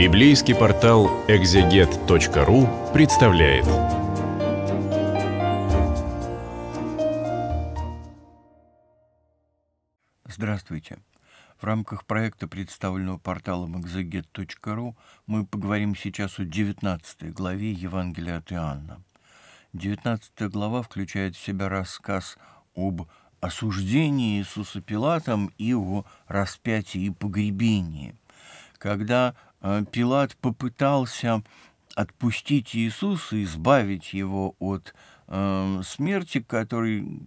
Библейский портал экзегет.ру представляет. Здравствуйте. В рамках проекта, представленного порталом экзегет.ру, мы поговорим сейчас о 19 главе Евангелия от Иоанна. 19 глава включает в себя рассказ об осуждении Иисуса Пилатом и о распятии и погребении. Когда а, Пилат попытался отпустить Иисуса, избавить его от э, смерти, который,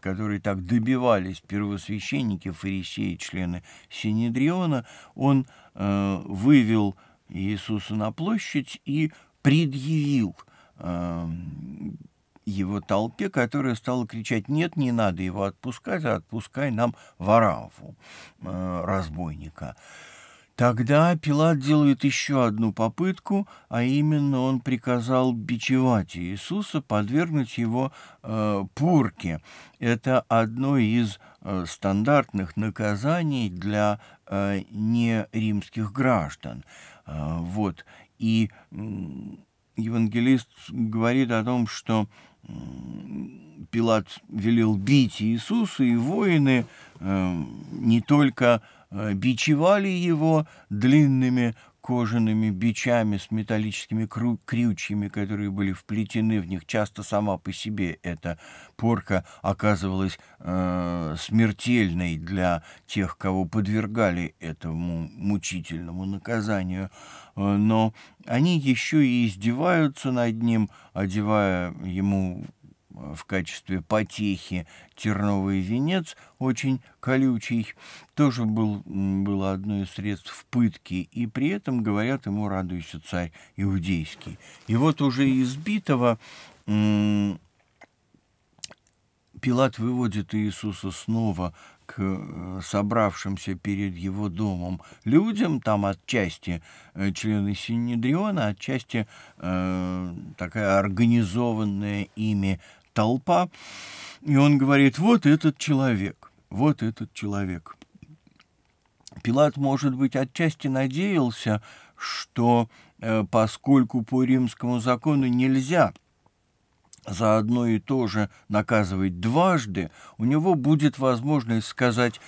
который так добивались первосвященники, фарисеи, члены Синедриона, он э, вывел Иисуса на площадь и предъявил э, его толпе, которая стала кричать, нет, не надо его отпускать, а отпускай нам Варафу, э, разбойника. Э, Тогда Пилат делает еще одну попытку, а именно он приказал бичевать Иисуса, подвергнуть его э, пурке. Это одно из э, стандартных наказаний для э, неримских граждан. Э, вот. И э, евангелист говорит о том, что э, Пилат велел бить Иисуса, и воины э, не только... Э, бичевали его длинными кожаными бичами с металлическими крю крючьями, которые были вплетены в них. Часто сама по себе эта порка оказывалась э, смертельной для тех, кого подвергали этому мучительному наказанию. Э, но они еще и издеваются над ним, одевая ему в качестве потехи терновый венец, очень колючий, тоже был, было одно из средств пытки, и при этом, говорят, ему радуется царь иудейский. И вот уже избитого Пилат выводит Иисуса снова к э, собравшимся перед его домом людям, там отчасти э, члены Синедриона, отчасти э, такая организованная ими толпа, и он говорит, вот этот человек, вот этот человек. Пилат, может быть, отчасти надеялся, что э, поскольку по римскому закону нельзя за одно и то же наказывать дважды, у него будет возможность сказать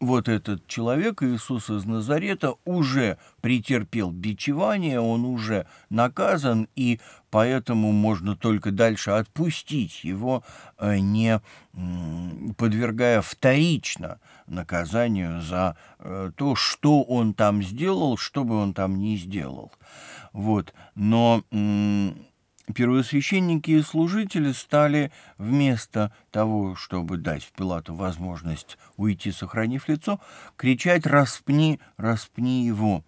вот этот человек, Иисус из Назарета, уже претерпел бичевание, он уже наказан, и поэтому можно только дальше отпустить его, э, не подвергая вторично наказанию за э, то, что он там сделал, что бы он там ни сделал. Вот. Но первосвященники и служители стали вместо того, чтобы дать Пилату возможность уйти, сохранив лицо, кричать «распни, распни его».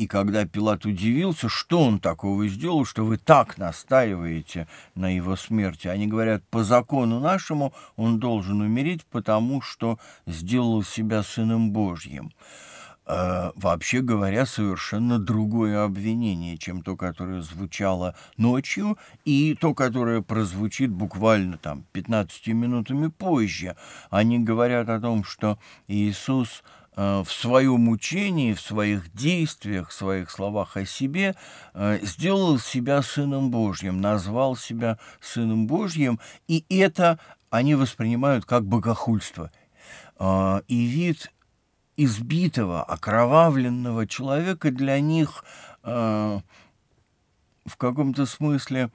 И когда Пилат удивился, что он такого сделал, что вы так настаиваете на его смерти, они говорят, по закону нашему он должен умереть, потому что сделал себя сыном Божьим. А, вообще говоря, совершенно другое обвинение, чем то, которое звучало ночью, и то, которое прозвучит буквально там 15 минутами позже. Они говорят о том, что Иисус а, в своем учении, в своих действиях, в своих словах о себе а, сделал себя Сыном Божьим, назвал себя Сыном Божьим, и это они воспринимают как богохульство. И вид избитого, окровавленного человека для них э, в каком-то смысле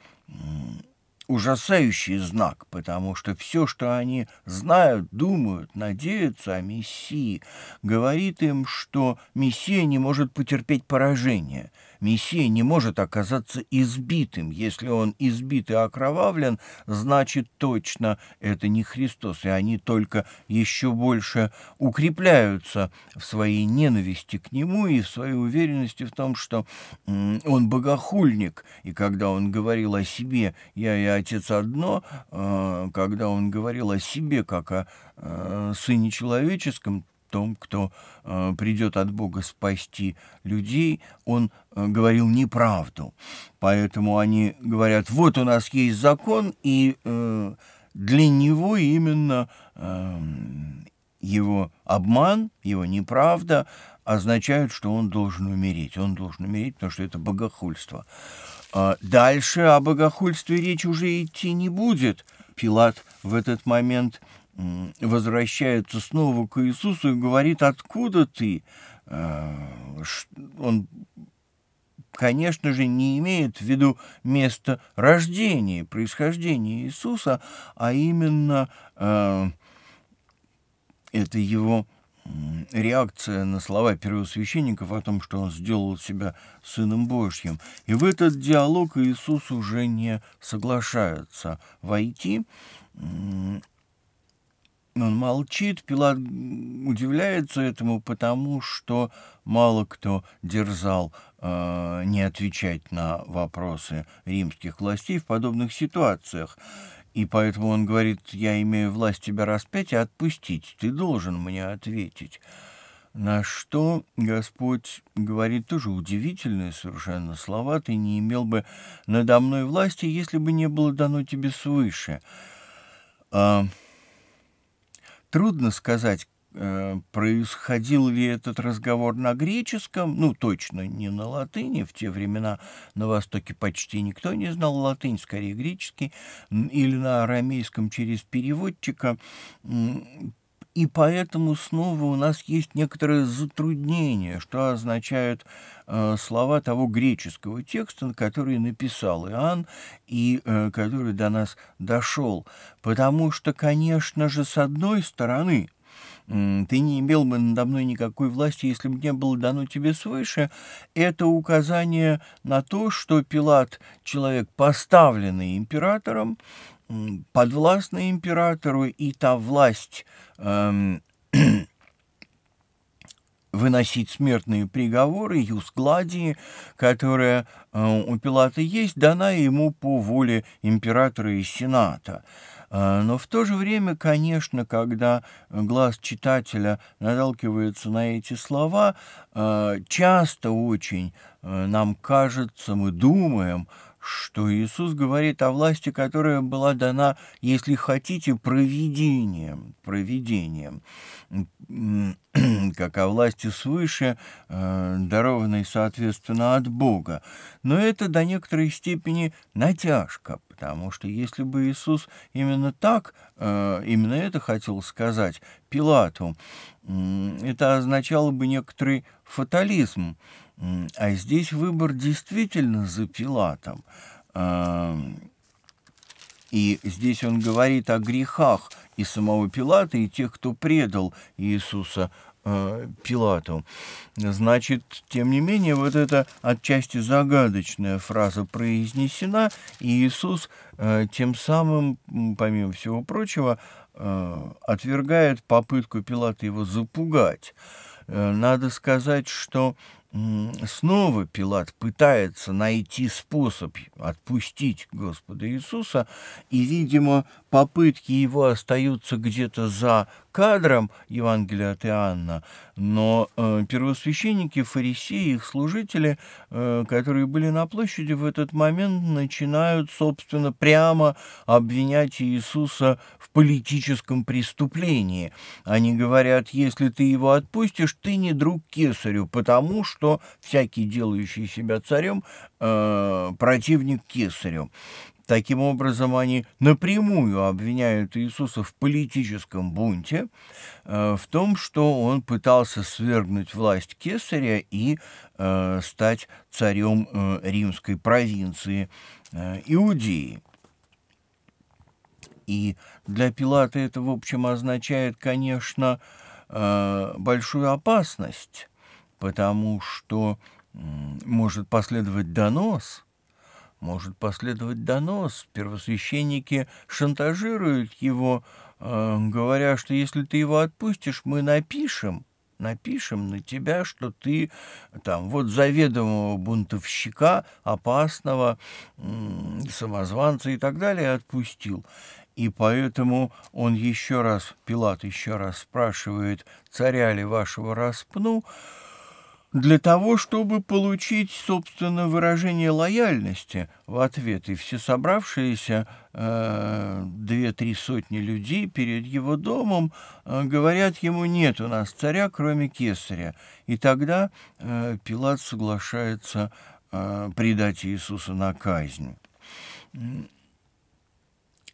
ужасающий знак, потому что все, что они знают, думают, надеются о Мессии, говорит им, что Мессия не может потерпеть поражение – Мессия не может оказаться избитым. Если он избит и окровавлен, значит точно это не Христос, и они только еще больше укрепляются в своей ненависти к нему и в своей уверенности в том, что он богохульник. И когда он говорил о себе «я и отец одно», э, когда он говорил о себе как о э, сыне человеческом, том, кто э, придет от Бога спасти людей, он э, говорил неправду. Поэтому они говорят, вот у нас есть закон, и э, для него именно э, его обман, его неправда означают, что он должен умереть. Он должен умереть, потому что это богохульство. А дальше о богохульстве речь уже идти не будет. Пилат в этот момент возвращается снова к Иисусу и говорит, откуда ты? А, он, конечно же, не имеет в виду место рождения, происхождения Иисуса, а именно а, это его реакция на слова первосвященников о том, что он сделал себя Сыном Божьим. И в этот диалог Иисус уже не соглашается войти, он молчит, Пилат удивляется этому, потому что мало кто дерзал э, не отвечать на вопросы римских властей в подобных ситуациях. И поэтому он говорит, я имею власть тебя распять и отпустить, ты должен мне ответить. На что Господь говорит тоже удивительные совершенно слова, ты не имел бы надо мной власти, если бы не было дано тебе свыше. А, Трудно сказать, э, происходил ли этот разговор на греческом, ну, точно не на латыни, в те времена на Востоке почти никто не знал латынь, скорее греческий, или на арамейском через переводчика, и поэтому снова у нас есть некоторые затруднения, что означают э, слова того греческого текста, который написал Иоанн и э, который до нас дошел. Потому что, конечно же, с одной стороны – ты не имел бы надо мной никакой власти, если бы не было дано тебе свыше. Это указание на то, что Пилат — человек, поставленный императором, подвластный императору, и та власть... Эм, выносить смертные приговоры, юсгладии, которая э, у Пилата есть, дана ему по воле императора и сената. А, но в то же время, конечно, когда глаз читателя наталкивается на эти слова, а, часто очень а, нам кажется, мы думаем, что Иисус говорит о власти, которая была дана, если хотите, провидением, провидением, как о власти свыше, э, дарованной, соответственно, от Бога. Но это до некоторой степени натяжка, потому что если бы Иисус именно так, э, именно это хотел сказать Пилату, это означало бы некоторый фатализм, а здесь выбор действительно за Пилатом. Эм, и здесь он говорит о грехах и самого Пилата, и тех, кто предал Иисуса э, Пилату. Значит, тем не менее, вот эта отчасти загадочная фраза произнесена, и Иисус э, тем самым, помимо всего прочего, э, отвергает попытку Пилата его запугать. Надо сказать, что Снова Пилат пытается найти способ отпустить Господа Иисуса, и, видимо, попытки его остаются где-то за кадром Евангелия от Иоанна, но э, первосвященники, фарисеи, их служители, э, которые были на площади в этот момент, начинают, собственно, прямо обвинять Иисуса в политическом преступлении. Они говорят, если ты его отпустишь, ты не друг кесарю, потому что что всякий, делающий себя царем, э, противник кесарю. Таким образом, они напрямую обвиняют Иисуса в политическом бунте, э, в том, что он пытался свергнуть власть кесаря и э, стать царем э, римской провинции э, Иудеи. И для Пилата это, в общем, означает, конечно, э, большую опасность, потому что может последовать донос, может последовать донос. Первосвященники шантажируют его, э, говоря, что если ты его отпустишь, мы напишем, напишем на тебя, что ты там вот заведомого бунтовщика, опасного, самозванца и так далее отпустил. И поэтому он еще раз, Пилат еще раз спрашивает, царя ли вашего распну, для того, чтобы получить, собственно, выражение лояльности в ответ, и все собравшиеся э, две-три сотни людей перед его домом э, говорят ему «нет у нас царя, кроме кесаря». И тогда э, Пилат соглашается э, предать Иисуса на казнь.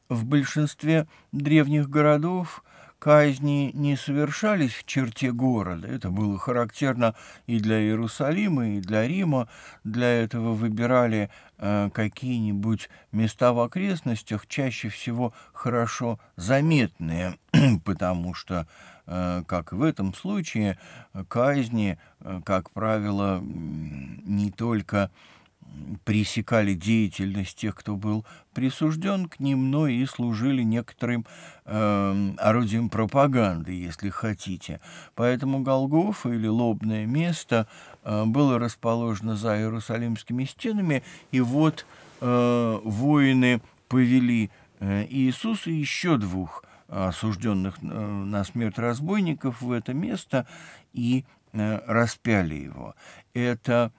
В большинстве древних городов – Казни не совершались в черте города, это было характерно и для Иерусалима, и для Рима. Для этого выбирали э, какие-нибудь места в окрестностях, чаще всего хорошо заметные, потому что, э, как в этом случае, казни, э, как правило, не только э, пресекали деятельность тех, кто был присужден к ним, но и служили некоторым э, орудием пропаганды, если хотите. Поэтому Голгофа или лобное место э, было расположено за Иерусалимскими стенами, и вот э, воины повели э, Иисуса и еще двух осужденных э, на смерть разбойников в это место и э, распяли его. Это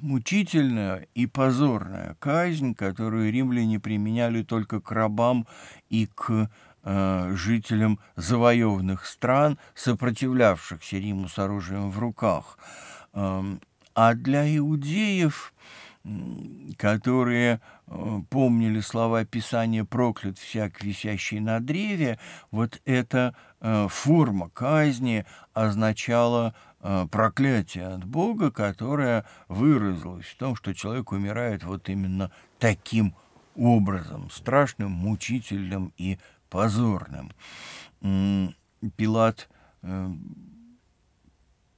мучительная и позорная казнь, которую римляне применяли только к рабам и к э, жителям завоеванных стран, сопротивлявшихся Риму с оружием в руках. Эм, а для иудеев, которые э, помнили слова Писания «проклят всяк, висящий на древе», вот эта э, форма казни означала – Э, проклятие от Бога, которое выразилось в том, что человек умирает вот именно таким образом, страшным, мучительным и позорным. Пилат э,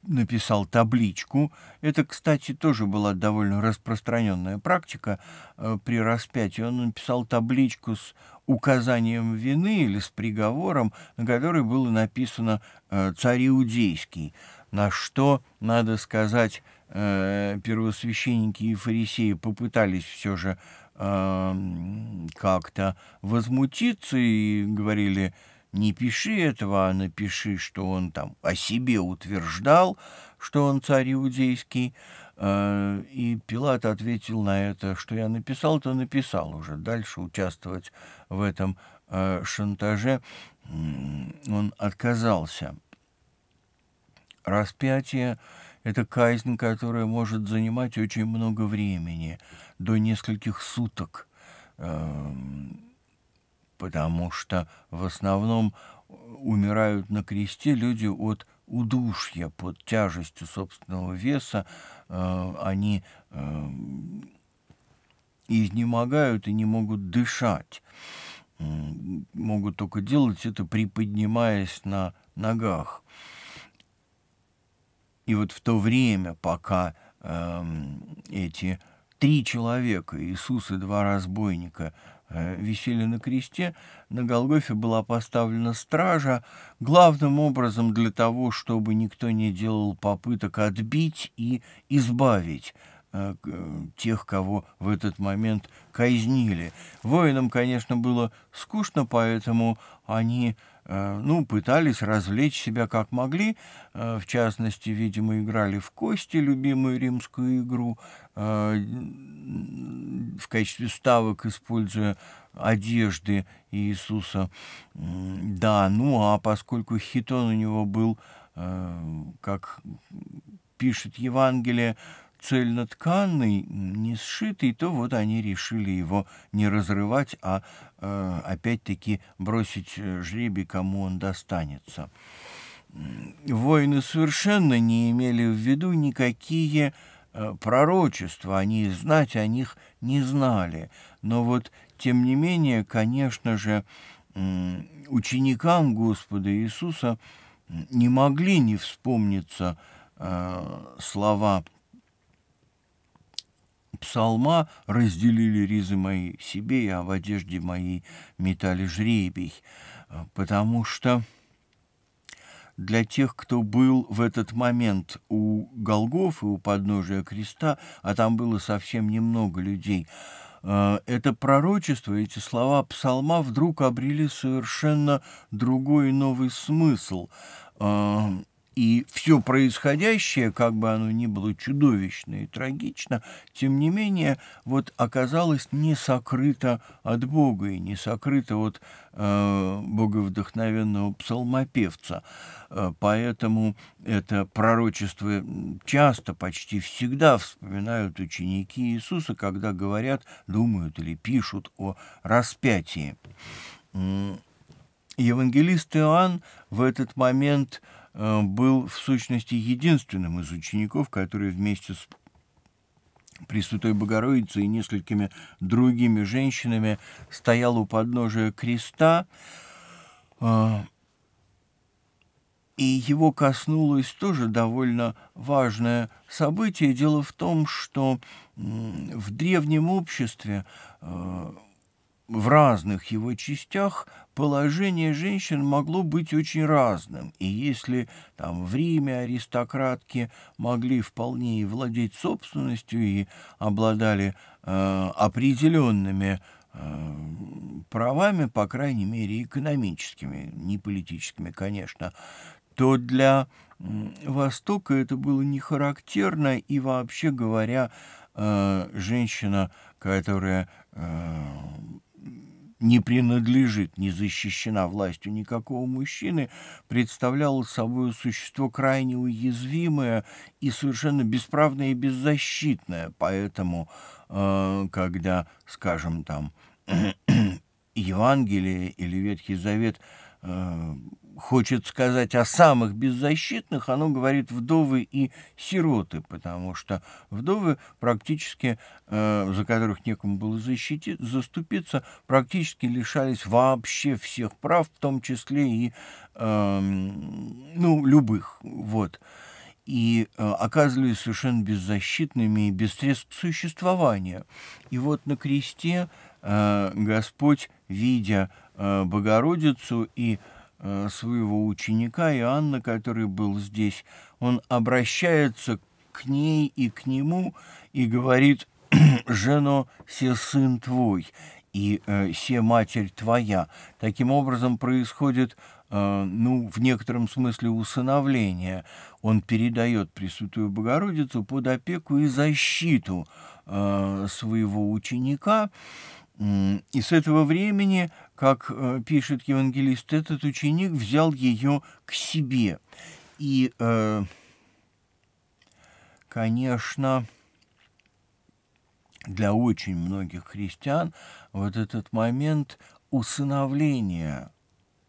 написал табличку. Это, кстати, тоже была довольно распространенная практика. Э, при распятии он написал табличку с указанием вины или с приговором, на которой было написано «Царь Иудейский» на что, надо сказать, э, первосвященники и фарисеи попытались все же эм, как-то возмутиться и говорили, не пиши этого, а напиши, что он там о себе утверждал, что он царь иудейский. Э, и Пилат ответил на это, что я написал, то написал уже. Дальше участвовать в этом э, шантаже он отказался. Распятие — это казнь, которая может занимать очень много времени, до нескольких суток, эм, потому что в основном умирают на кресте люди от удушья под тяжестью собственного веса. Э, они эм, изнемогают и не могут дышать. Могут только делать это, приподнимаясь на ногах. И вот в то время, пока э, эти три человека, Иисус и два разбойника, э, висели на кресте, на Голгофе была поставлена стража, главным образом для того, чтобы никто не делал попыток отбить и избавить э, э, тех, кого в этот момент казнили. Воинам, конечно, было скучно, поэтому они Э, ну, пытались развлечь себя как могли. Э, в частности, видимо, играли в кости, любимую римскую игру, э, в качестве ставок используя одежды Иисуса. Да, ну а поскольку хитон у него был, как пишет Евангелие, цельнотканный, не сшитый, то вот они решили его не разрывать, а э, опять-таки бросить э, жребий, кому он достанется. Воины совершенно не имели в виду никакие э, пророчества, они знать о них не знали. Но вот, тем не менее, конечно же, э, ученикам Господа Иисуса не могли не вспомниться э, слова псалма разделили ризы мои себе, а в одежде моей метали жребий, а, потому что для тех, кто был в этот момент у Голгов и у подножия креста, а там было совсем немного людей, а, это пророчество, эти слова псалма вдруг обрели совершенно другой новый смысл. А, и все происходящее, как бы оно ни было чудовищно и трагично, тем не менее, вот оказалось не сокрыто от Бога и не сокрыто от э, боговдохновенного псалмопевца. Э, поэтому это пророчество часто, почти всегда вспоминают ученики Иисуса, когда говорят, думают или пишут о распятии. Евангелист Иоанн в этот момент – Э, был в сущности единственным из учеников, который вместе с Пресвятой Богородицей и несколькими другими женщинами стоял у подножия креста, э, и его коснулось тоже довольно важное событие. Дело в том, что в древнем обществе э, в разных его частях положение женщин могло быть очень разным, и если там в Риме аристократки могли вполне владеть собственностью и обладали э, определенными э, правами, по крайней мере, экономическими, не политическими, конечно, то для Востока это было не характерно, и вообще говоря, э, женщина, которая э, не принадлежит, не защищена властью никакого мужчины, представляла собой существо крайне уязвимое и совершенно бесправное и беззащитное. Поэтому, э, когда, скажем, там Евангелие или Ветхий Завет э, хочет сказать о самых беззащитных, оно говорит вдовы и сироты, потому что вдовы практически, э, за которых некому было защитить, заступиться, практически лишались вообще всех прав, в том числе и э, ну, любых. Вот. И э, оказывались совершенно беззащитными и без средств существования И вот на кресте э, Господь, видя э, Богородицу и Э, своего ученика Иоанна, который был здесь, он обращается к ней и к нему и говорит «Жено, все сын твой» и все э, «се матерь твоя». Таким образом происходит, э, ну, в некотором смысле усыновление. Он передает Пресвятую Богородицу под опеку и защиту своего ученика, и с этого времени, как э, пишет евангелист, этот ученик взял ее к себе. И, э, конечно, для очень многих христиан вот этот момент усыновления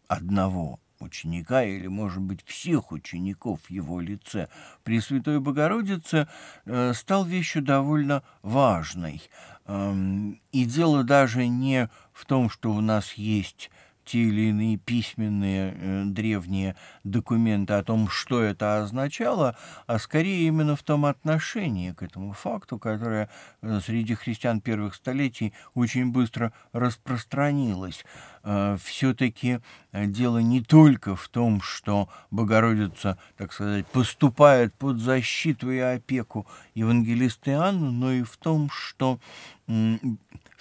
одного – ученика или, может быть, всех учеников в его лице, Пресвятой Богородице э, стал вещью довольно важной. Эм, и дело даже не в том, что у нас есть те или иные письменные э, древние документы о том, что это означало, а скорее именно в том отношении к этому факту, которое э, среди христиан первых столетий очень быстро распространилось. Э, Все-таки э, дело не только в том, что Богородица, так сказать, поступает под защиту и опеку евангелиста Иоанна, но и в том, что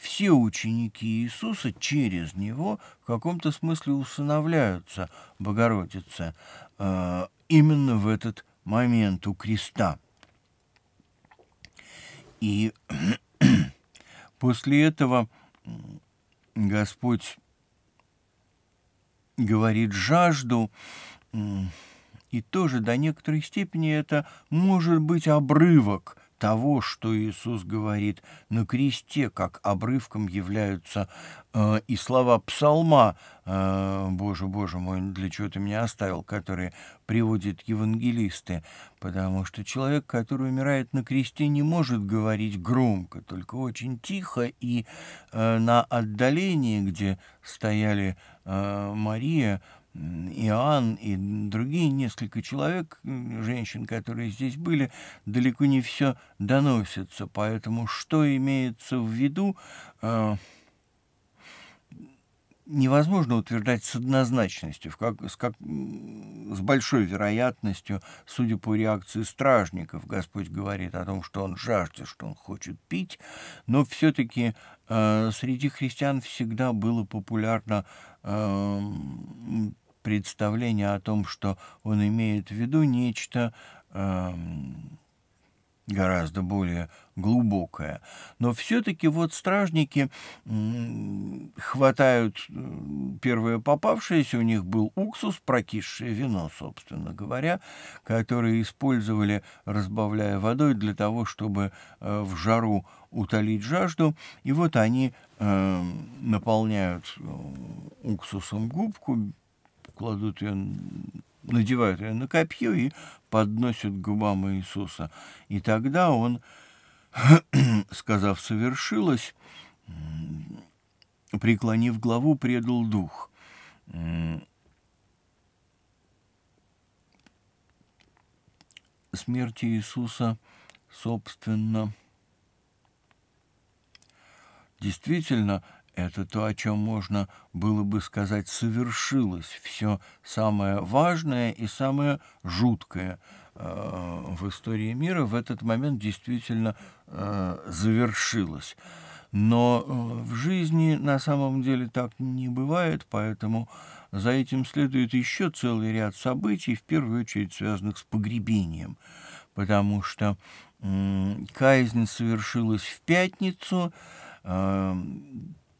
все ученики Иисуса через него в каком-то смысле усыновляются Богородице э, именно в этот момент у креста. И после этого Господь говорит жажду, и тоже до некоторой степени это может быть обрывок – того, что Иисус говорит на кресте, как обрывком являются э, и слова псалма э, «Боже, Боже мой, для чего ты меня оставил», которые приводят евангелисты, потому что человек, который умирает на кресте, не может говорить громко, только очень тихо и э, на отдалении, где стояли э, Мария, Иоанн и другие несколько человек, женщин, которые здесь были, далеко не все доносятся. Поэтому что имеется в виду, э, невозможно утверждать с однозначностью, как, с, как, с большой вероятностью, судя по реакции стражников. Господь говорит о том, что он жаждет, что он хочет пить, но все-таки э, среди христиан всегда было популярно э, представление о том, что он имеет в виду нечто э, гораздо более глубокое. Но все-таки вот стражники хватают э, первое попавшееся, у них был уксус, прокисшее вино, собственно говоря, которое использовали, разбавляя водой для того, чтобы э, в жару утолить жажду. И вот они эм, наполняют э, уксусом губку, кладут ее, надевают ее на копье и подносят к губам Иисуса. И тогда он, сказав «совершилось», преклонив главу, предал дух. Смерть Иисуса, собственно, действительно это то, о чем можно было бы сказать, совершилось все самое важное и самое жуткое э, в истории мира в этот момент действительно э, завершилось. Но э, в жизни на самом деле так не бывает, поэтому за этим следует еще целый ряд событий, в первую очередь связанных с погребением, потому что казнь совершилась в пятницу,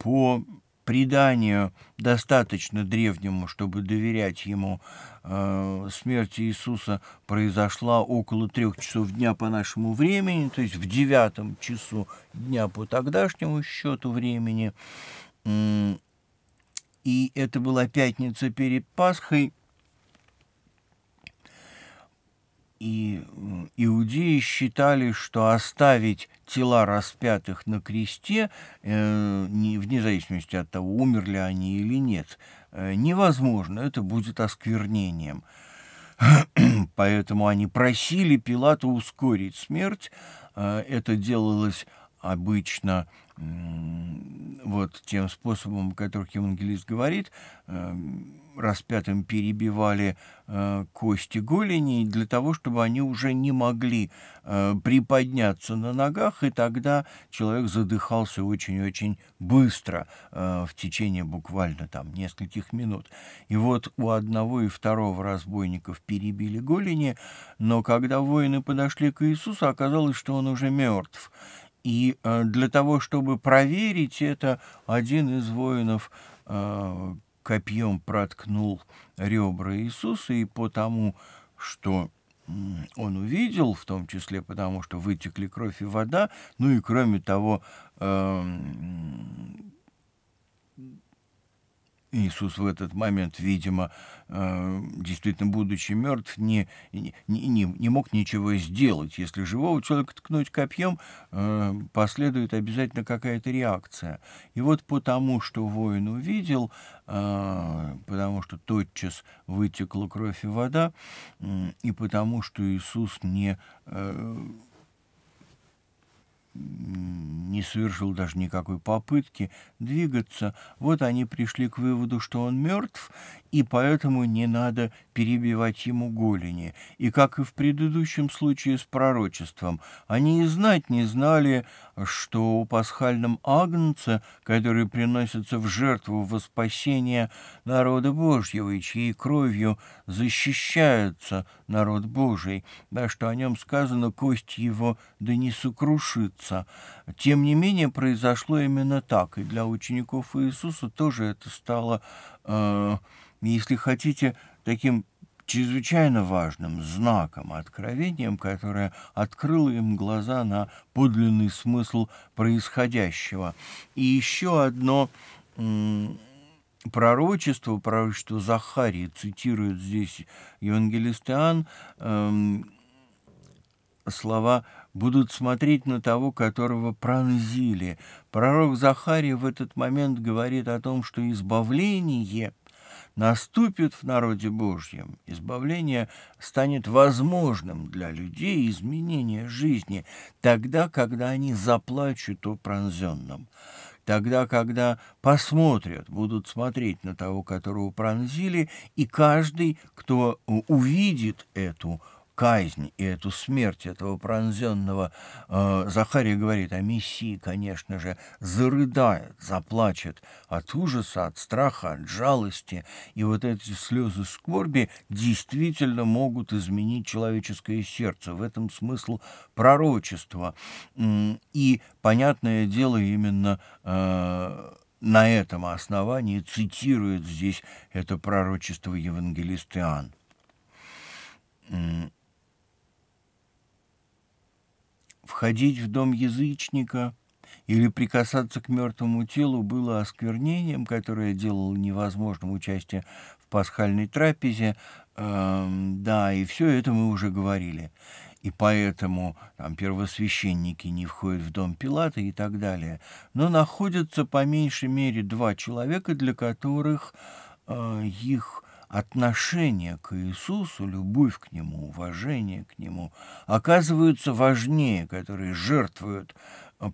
по преданию, достаточно древнему, чтобы доверять ему, э, смерть Иисуса произошла около трех часов дня по нашему времени, то есть в девятом часу дня по тогдашнему счету времени. И это была пятница перед Пасхой – и иудеи считали, что оставить тела распятых на кресте, э, не, вне зависимости от того, умерли они или нет, э, невозможно, это будет осквернением. Поэтому они просили Пилата ускорить смерть, э, это делалось обычно вот тем способом, о которых евангелист говорит, э, распятым перебивали э, кости голени для того, чтобы они уже не могли э, приподняться на ногах, и тогда человек задыхался очень-очень быстро в течение буквально там нескольких минут. И вот у одного и второго разбойников перебили голени, но когда воины подошли к Иисусу, оказалось, что он уже мертв. И э, для того, чтобы проверить это, один из воинов э, копьем проткнул ребра Иисуса, и потому, что он увидел, в том числе потому, что вытекли кровь и вода, ну и кроме того, э, Иисус в этот момент, видимо, э, действительно будучи мертв, не, не, не, не мог ничего сделать. Если живого человека ткнуть копьем, э, последует обязательно какая-то реакция. И вот потому, что воин увидел, э, потому что тотчас вытекла кровь и вода, и потому, что Иисус не не совершил даже никакой попытки двигаться. Вот они пришли к выводу, что он мертв, и поэтому не надо перебивать ему голени. И как и в предыдущем случае с пророчеством, они и знать не знали что у пасхальном агнце, который приносится в жертву во спасение народа Божьего и чьей кровью защищается народ Божий, да, что о нем сказано «кость его да не сокрушится». Тем не менее, произошло именно так, и для учеников Иисуса тоже это стало, э, если хотите, таким чрезвычайно важным знаком, откровением, которое открыло им глаза на подлинный смысл происходящего. И еще одно пророчество, пророчество Захарии, цитирует здесь евангелист Иоанн, эм, слова «будут смотреть на того, которого пронзили». Пророк Захария в этот момент говорит о том, что избавление – наступит в народе Божьем, избавление станет возможным для людей изменение жизни тогда, когда они заплачут о пронзенном, тогда, когда посмотрят, будут смотреть на того, которого пронзили, и каждый, кто э, увидит эту казнь и эту смерть этого пронзенного, э, Захария говорит о «А Мессии, конечно же, зарыдает, заплачет от ужаса, от страха, от жалости. И вот эти слезы скорби действительно могут изменить человеческое сердце. В этом смысл пророчества. И, понятное дело, именно... Э, на этом основании цитирует здесь это пророчество евангелист Иоанн. Входить в дом язычника или прикасаться к мертвому телу было осквернением, которое делало невозможным участие в пасхальной трапезе. Эм, да, и все это мы уже говорили. И поэтому там первосвященники не входят в дом Пилата и так далее. Но находятся по меньшей мере два человека, для которых э, их отношение к Иисусу, любовь к Нему, уважение к Нему оказываются важнее, которые жертвуют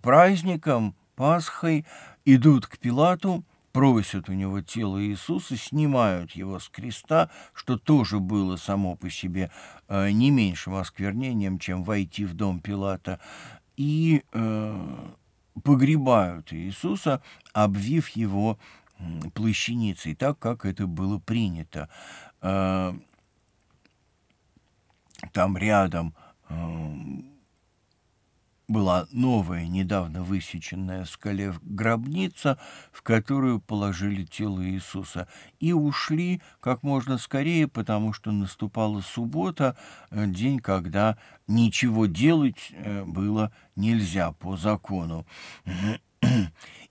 праздником, Пасхой, идут к Пилату, просят у него тело Иисуса, снимают его с креста, что тоже было само по себе э, не меньшим осквернением, чем войти в дом Пилата, и э, погребают Иисуса, обвив его плащаницей, так как это было принято. Э, там рядом э, была новая, недавно высеченная в скале гробница, в которую положили тело Иисуса, и ушли как можно скорее, потому что наступала суббота, э, день, когда ничего делать было нельзя по закону.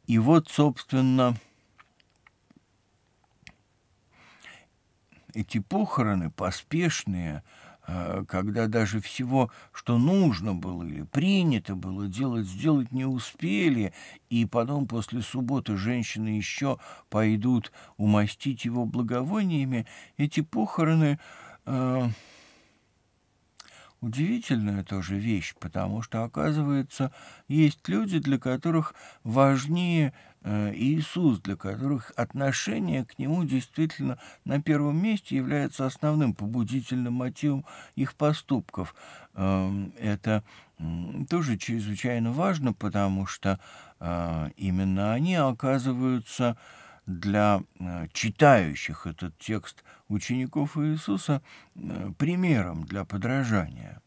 И вот, собственно, эти похороны поспешные, а, когда даже всего, что нужно было или принято было делать, сделать не успели, и потом после субботы женщины еще пойдут умастить его благовониями, эти похороны... Э, удивительная тоже вещь, потому что, оказывается, есть люди, для которых важнее Э, Иисус, для которых отношение к Нему действительно на первом месте является основным побудительным мотивом их поступков. Эм, это тоже чрезвычайно важно, потому что э, именно они оказываются для э, читающих этот текст учеников Иисуса примером для подражания.